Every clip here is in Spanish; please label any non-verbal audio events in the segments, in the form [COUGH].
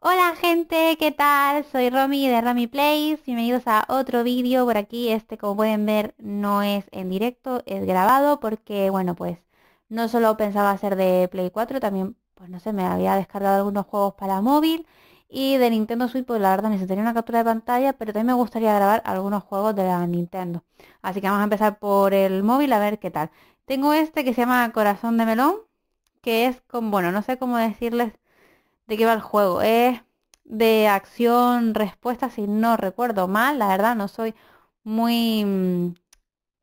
Hola gente, ¿qué tal? Soy Romy de Romy Plays, bienvenidos a otro vídeo por aquí, este como pueden ver no es en directo, es grabado porque bueno pues no solo pensaba hacer de Play 4, también pues no sé, me había descargado algunos juegos para móvil y de Nintendo Switch pues la verdad necesitaría una captura de pantalla, pero también me gustaría grabar algunos juegos de la Nintendo. Así que vamos a empezar por el móvil a ver qué tal. Tengo este que se llama Corazón de Melón, que es con, bueno, no sé cómo decirles de qué va el juego. Es de acción, respuesta, si no recuerdo mal, la verdad no soy muy, mm,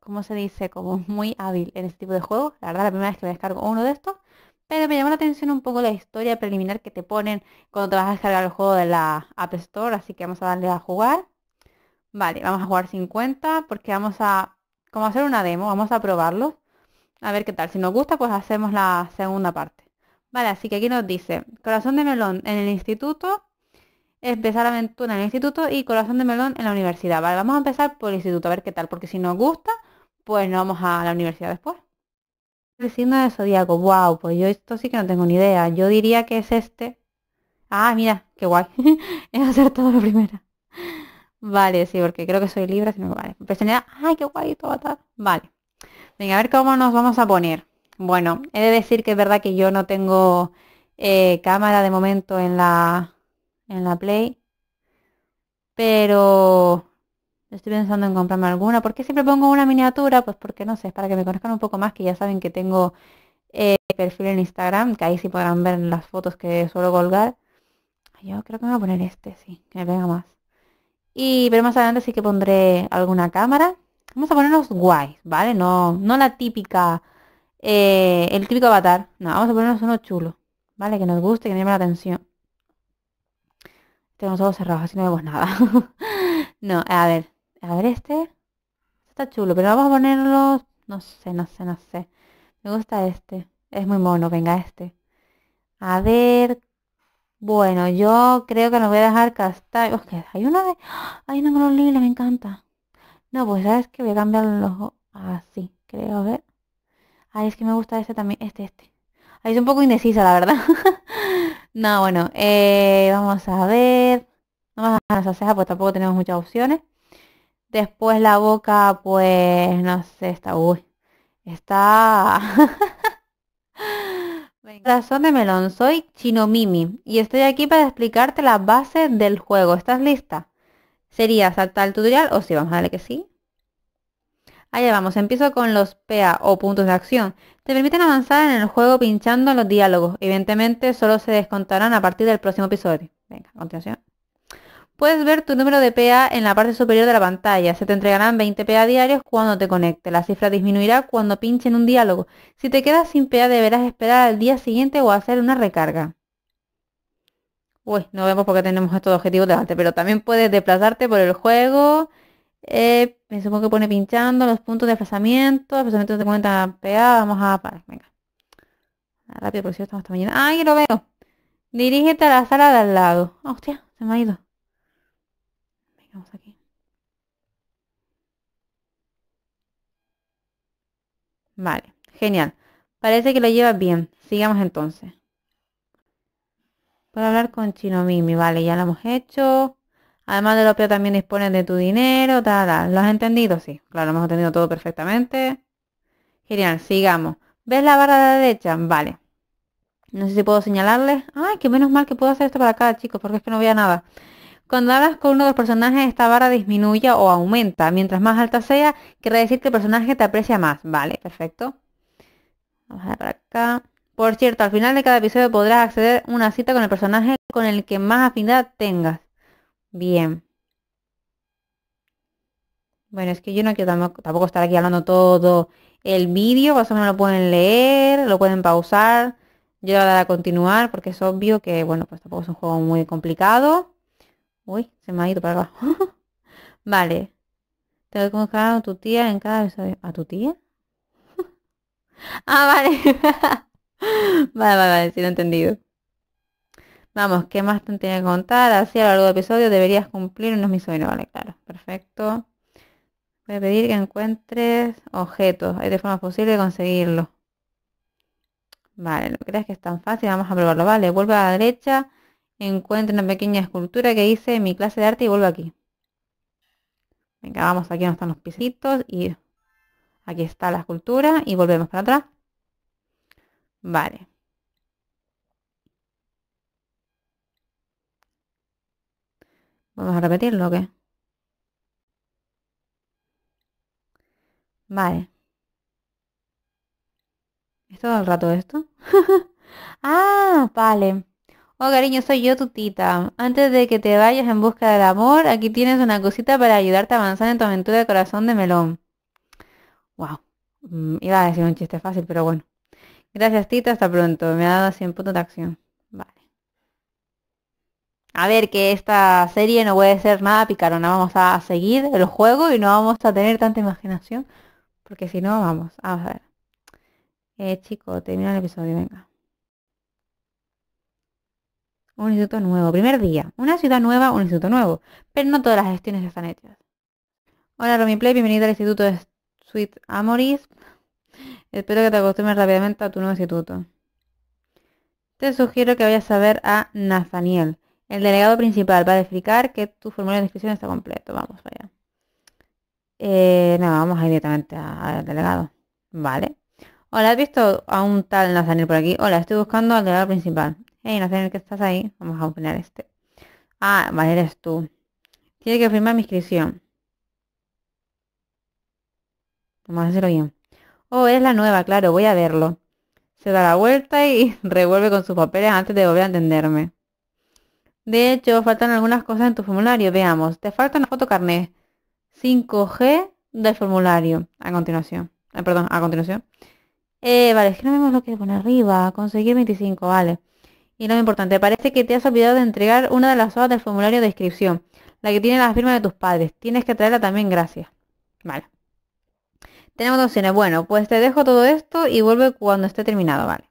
¿cómo se dice? Como muy hábil en este tipo de juegos. La verdad, la primera vez que descargo uno de estos. Pero me llamó la atención un poco la historia preliminar que te ponen cuando te vas a descargar el juego de la App Store, así que vamos a darle a jugar. Vale, vamos a jugar 50 porque vamos a como hacer una demo, vamos a probarlo. A ver qué tal. Si nos gusta, pues hacemos la segunda parte. Vale, así que aquí nos dice, corazón de melón en el instituto, empezar aventura en el instituto y corazón de melón en la universidad. Vale, vamos a empezar por el instituto, a ver qué tal, porque si nos gusta, pues no vamos a la universidad después. El signo de zodiaco, wow, pues yo esto sí que no tengo ni idea. Yo diría que es este. Ah, mira, qué guay. hacer [LAUGHS] todo lo primero. Vale, sí, porque creo que soy libre, sino que vale. Pues ay, qué guay, todo, Vale. Venga, a ver cómo nos vamos a poner. Bueno, he de decir que es verdad que yo no tengo eh, cámara de momento en la, en la Play, pero estoy pensando en comprarme alguna. porque siempre pongo una miniatura? Pues porque no sé, es para que me conozcan un poco más, que ya saben que tengo eh, perfil en Instagram, que ahí sí podrán ver las fotos que suelo colgar. Yo creo que me voy a poner este, sí, que me más. Y pero más adelante sí que pondré alguna cámara. Vamos a ponernos guays, ¿vale? No, no la típica eh, el típico avatar. No, vamos a ponernos uno chulo, ¿vale? Que nos guste, que nos llame la atención. Tenemos los ojos cerrados, así no vemos nada. [LAUGHS] no, a ver, a ver este. este está chulo, pero vamos a ponerlo, no sé, no sé, no sé. Me gusta este, es muy mono, venga este. A ver, bueno, yo creo que nos voy a dejar casta hay una de. [GASPS] Hay una color me encanta. No, pues sabes que voy a cambiar los así, ah, creo, a ver. Ay, es que me gusta este también, este, este. Ahí es un poco indecisa, la verdad. [LAUGHS] no, bueno, eh, vamos a ver. No más las pues tampoco tenemos muchas opciones. Después la boca, pues, no sé, está, uy, está... [LAUGHS] razón de melón, soy mimi y estoy aquí para explicarte la base del juego. ¿Estás lista? Sería saltar el tutorial, o si vamos a darle que sí. Allá vamos, empiezo con los PA o puntos de acción. Te permiten avanzar en el juego pinchando en los diálogos. Evidentemente solo se descontarán a partir del próximo episodio. Venga, continuación. Puedes ver tu número de PA en la parte superior de la pantalla. Se te entregarán 20 PA diarios cuando te conecte. La cifra disminuirá cuando pinchen un diálogo. Si te quedas sin PA deberás esperar al día siguiente o hacer una recarga. Uy, no vemos porque tenemos estos objetivos delante, pero también puedes desplazarte por el juego, eh, me supongo que pone pinchando los puntos de desplazamiento. Desplazamiento de cuenta pegada Vamos a parar. Venga. Ah, rápido, por si hasta mañana. ¡Ay, ah, lo veo! Dirígete a la sala de al lado. Ah, ¡Hostia! Se me ha ido. Venga, vamos aquí. Vale. Genial. Parece que lo llevas bien. Sigamos entonces. para hablar con chino Mimi, Vale, ya lo hemos hecho. Además de lo peor, también disponen de tu dinero, tal, ¿Lo has entendido? Sí, claro, hemos entendido todo perfectamente. Genial, sigamos. ¿Ves la barra de la derecha? Vale. No sé si puedo señalarles. Ay, que menos mal que puedo hacer esto para acá, chicos, porque es que no vea nada. Cuando hablas con uno de los personajes, esta barra disminuye o aumenta. Mientras más alta sea, quiere decir que el personaje te aprecia más. Vale, perfecto. Vamos a ver acá. Por cierto, al final de cada episodio podrás acceder a una cita con el personaje con el que más afinidad tengas. Bien. Bueno, es que yo no quiero tampoco, estar aquí hablando todo el vídeo, más o menos lo pueden leer, lo pueden pausar, yo a continuar porque es obvio que, bueno, pues tampoco es un juego muy complicado. Uy, se me ha ido para abajo. [LAUGHS] vale. te que a tu tía en cada vez ¿A tu tía? [LAUGHS] ah, vale. [LAUGHS] vale, vale, vale, sí lo he entendido. Vamos, ¿qué más te tenía que contar? Así a lo largo del episodio deberías cumplir unos sueños, vale, claro. Perfecto. Voy a pedir que encuentres objetos. Hay de forma posible de conseguirlos. Vale, no creas que es tan fácil, vamos a probarlo. Vale, vuelve a la derecha, encuentra una pequeña escultura que hice en mi clase de arte y vuelve aquí. Venga, vamos aquí no están los pisitos y aquí está la escultura y volvemos para atrás. Vale. Vamos a repetirlo, ¿o qué? Vale. ¿Es todo el rato esto? [LAUGHS] ah, vale. Oh, cariño, soy yo tu tita. Antes de que te vayas en busca del amor, aquí tienes una cosita para ayudarte a avanzar en tu aventura de corazón de melón. Wow. Mm, iba a decir un chiste fácil, pero bueno. Gracias, tita. Hasta pronto. Me ha dado 100 puntos de acción a ver que esta serie no puede ser nada picarona, vamos a seguir el juego y no vamos a tener tanta imaginación, porque si no, vamos, a ver. Eh, chico, termina el episodio, venga. Un instituto nuevo, primer día. Una ciudad nueva, un instituto nuevo. Pero no todas las gestiones están hechas. Hola Romi Play, bienvenida al instituto de Sweet Amoris. Espero que te acostumbres rápidamente a tu nuevo instituto. Te sugiero que vayas a ver a Nathaniel el delegado principal va a explicar que tu formulario de inscripción está completo. Vamos allá. Eh, no, vamos directamente al delegado. Vale. Hola, ¿has visto a un tal Nathaniel por aquí? Hola, estoy buscando al delegado principal. Hey, Nathaniel, ¿qué estás ahí. Vamos a opinar este. Ah, vale, eres tú. Tiene que firmar mi inscripción. Vamos a hacerlo bien. Oh, es la nueva, claro, voy a verlo. Se da la vuelta y [LAUGHS] revuelve con sus papeles antes de volver a entenderme. De hecho, faltan algunas cosas en tu formulario. Veamos, te falta una foto carnet. 5G del formulario. A continuación. Eh, perdón, a continuación. Eh, vale, es que no vemos lo que pone arriba. Conseguir 25, vale. Y lo es importante, parece que te has olvidado de entregar una de las hojas del formulario de inscripción. La que tiene la firma de tus padres. Tienes que traerla también, gracias. Vale. Tenemos dos opciones. Bueno, pues te dejo todo esto y vuelve cuando esté terminado, vale.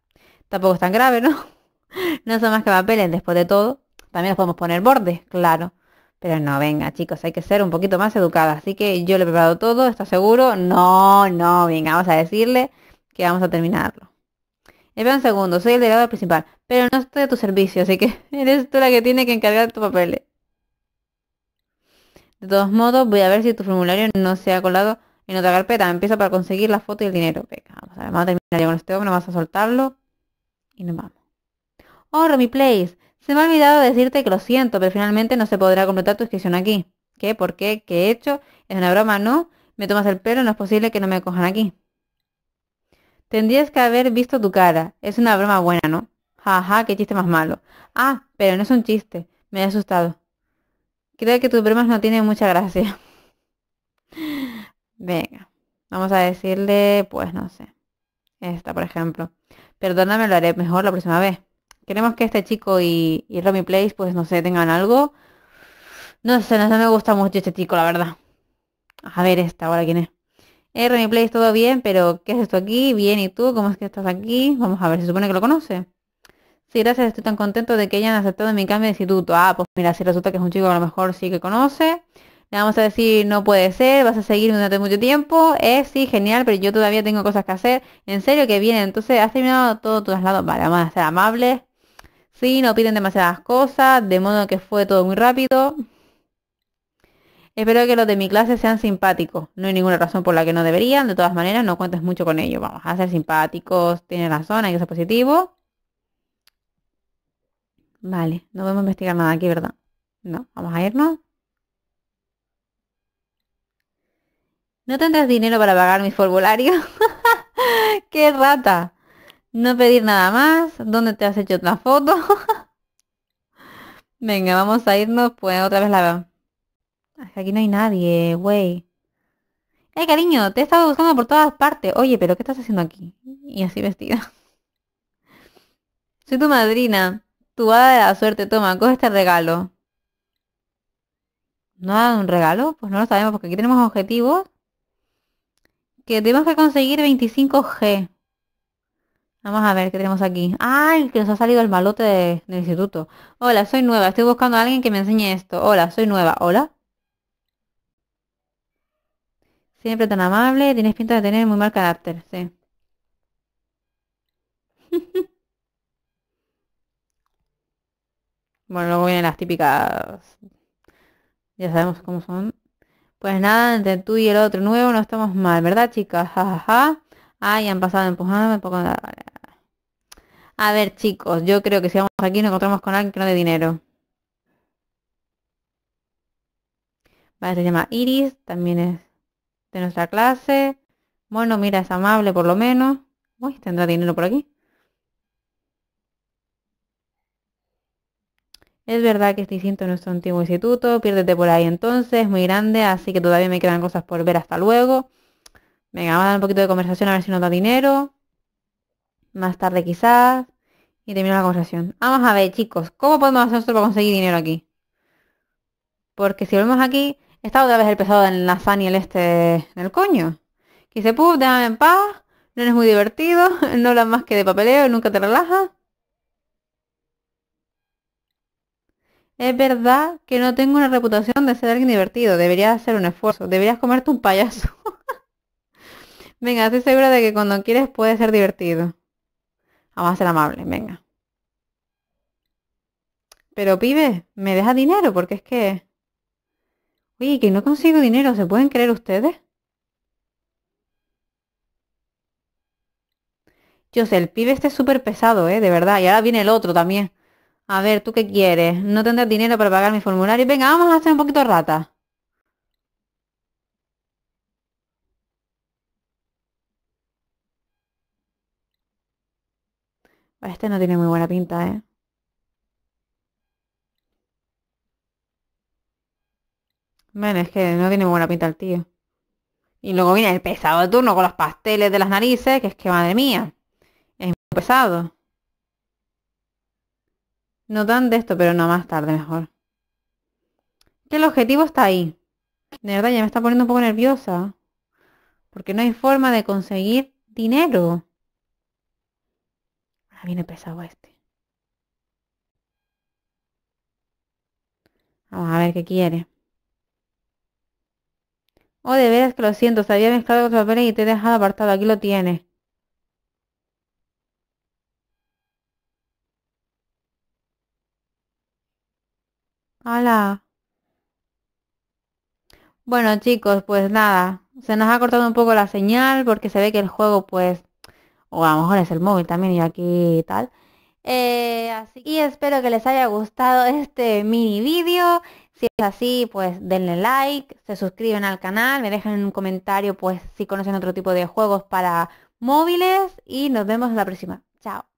Tampoco es tan grave, ¿no? [LAUGHS] no son más que papeles después de todo. También nos podemos poner bordes, claro. Pero no, venga, chicos, hay que ser un poquito más educada. Así que yo le he preparado todo, ¿está seguro? No, no, venga, vamos a decirle que vamos a terminarlo. Espera un segundo, soy el delegado principal, pero no estoy a tu servicio, así que [LAUGHS] eres tú la que tiene que encargar tu papel De todos modos, voy a ver si tu formulario no se ha colado en otra carpeta. Empieza para conseguir la foto y el dinero. Venga, vamos a, terminar con este hombre, vamos a soltarlo y nos vamos. Oh, mi Place, se me ha olvidado decirte que lo siento, pero finalmente no se podrá completar tu inscripción aquí. ¿Qué? ¿Por qué? ¿Qué he hecho? ¿Es una broma? ¿No? ¿Me tomas el pelo? No es posible que no me cojan aquí. Tendrías que haber visto tu cara. Es una broma buena, ¿no? Jaja, ja, qué chiste más malo. Ah, pero no es un chiste. Me he asustado. Creo que tus bromas no tienen mucha gracia. [LAUGHS] Venga, vamos a decirle, pues no sé. Esta, por ejemplo. Perdóname, lo haré mejor la próxima vez queremos que este chico y, y Romy Place, pues no se tengan algo. No sé, no, sé, me gusta mucho este chico, la verdad. A ver esta, ahora quién es. Eh, Romy Place, todo bien, pero ¿qué es esto aquí? Bien, ¿y tú? ¿Cómo es que estás aquí? Vamos a ver, se supone que lo conoce. Sí, gracias, estoy tan contento de que hayan aceptado mi cambio de instituto. Ah, pues mira, si resulta que es un chico a lo mejor sí que conoce. Le vamos a decir, no puede ser, vas a seguir durante mucho tiempo. es eh, sí, genial, pero yo todavía tengo cosas que hacer. En serio que viene, entonces has terminado todo tu traslado. Vale, vamos a ser amables. Sí, no piden demasiadas cosas, de modo que fue todo muy rápido. Espero que los de mi clase sean simpáticos. No hay ninguna razón por la que no deberían. De todas maneras, no cuentes mucho con ellos. Vamos a ser simpáticos. tiene razón, hay que ser positivo. Vale, no vamos a investigar nada aquí, ¿verdad? No, vamos a irnos. ¿No tendrás dinero para pagar mi formulario? [LAUGHS] ¡Qué rata! No pedir nada más. ¿Dónde te has hecho otra foto? [LAUGHS] Venga, vamos a irnos. Pues otra vez la... Aquí no hay nadie, güey. Eh, cariño, te he estado buscando por todas partes. Oye, pero ¿qué estás haciendo aquí? Y así vestida. Soy tu madrina. Tu de la suerte. Toma, coge este regalo. ¿No ha dado un regalo? Pues no lo sabemos porque aquí tenemos objetivos. Que tenemos que conseguir 25G. Vamos a ver qué tenemos aquí. ¡Ay! Que nos ha salido el malote del instituto. Hola, soy nueva. Estoy buscando a alguien que me enseñe esto. Hola, soy nueva. Hola. Siempre tan amable. Tienes pinta de tener muy mal carácter. Sí. [LAUGHS] bueno, luego vienen las típicas... Ya sabemos cómo son. Pues nada, entre tú y el otro nuevo no estamos mal, ¿verdad, chicas? jajaja Ay, han pasado empujándome un poco... A ver, chicos, yo creo que si vamos aquí nos encontramos con alguien que no dé dinero. Vale, se llama Iris, también es de nuestra clase. Bueno, mira, es amable por lo menos. Uy, tendrá dinero por aquí. Es verdad que es distinto nuestro antiguo instituto, piérdete por ahí entonces, muy grande, así que todavía me quedan cosas por ver, hasta luego. Venga, vamos a dar un poquito de conversación a ver si nos da dinero más tarde quizás, y terminó la conversación. Vamos a ver, chicos, ¿cómo podemos hacer nosotros para conseguir dinero aquí? Porque si volvemos aquí, está otra vez el pesado en la San y el este en el coño. Que dice, puf, déjame en paz, no eres muy divertido, [LAUGHS] no hablas más que de papeleo, nunca te relajas. Es verdad que no tengo una reputación de ser alguien divertido, deberías hacer un esfuerzo, deberías comerte un payaso. [LAUGHS] Venga, estoy segura de que cuando quieres puede ser divertido. Vamos a ser amables, venga. Pero pibe, ¿me deja dinero? Porque es que... Uy, que no consigo dinero, ¿se pueden creer ustedes? Yo sé, el pibe este súper pesado, ¿eh? De verdad. Y ahora viene el otro también. A ver, ¿tú qué quieres? No tendrás dinero para pagar mi formulario. Venga, vamos a hacer un poquito rata. Este no tiene muy buena pinta, ¿eh? Bueno, es que no tiene muy buena pinta el tío. Y luego viene el pesado de turno con los pasteles de las narices, que es que madre mía. Es muy pesado. No tan de esto, pero no más tarde mejor. Que el objetivo está ahí. De verdad, ya me está poniendo un poco nerviosa. Porque no hay forma de conseguir dinero viene pesado este. Vamos a ver qué quiere. Oh, de veras que lo siento, se había mezclado con papeles y te he dejado apartado. Aquí lo tiene Hola. Bueno chicos, pues nada, se nos ha cortado un poco la señal porque se ve que el juego pues o a lo mejor es el móvil también y aquí tal. Eh, así que espero que les haya gustado este mini vídeo. Si es así, pues denle like, se suscriben al canal, me dejan un comentario pues si conocen otro tipo de juegos para móviles y nos vemos la próxima. Chao.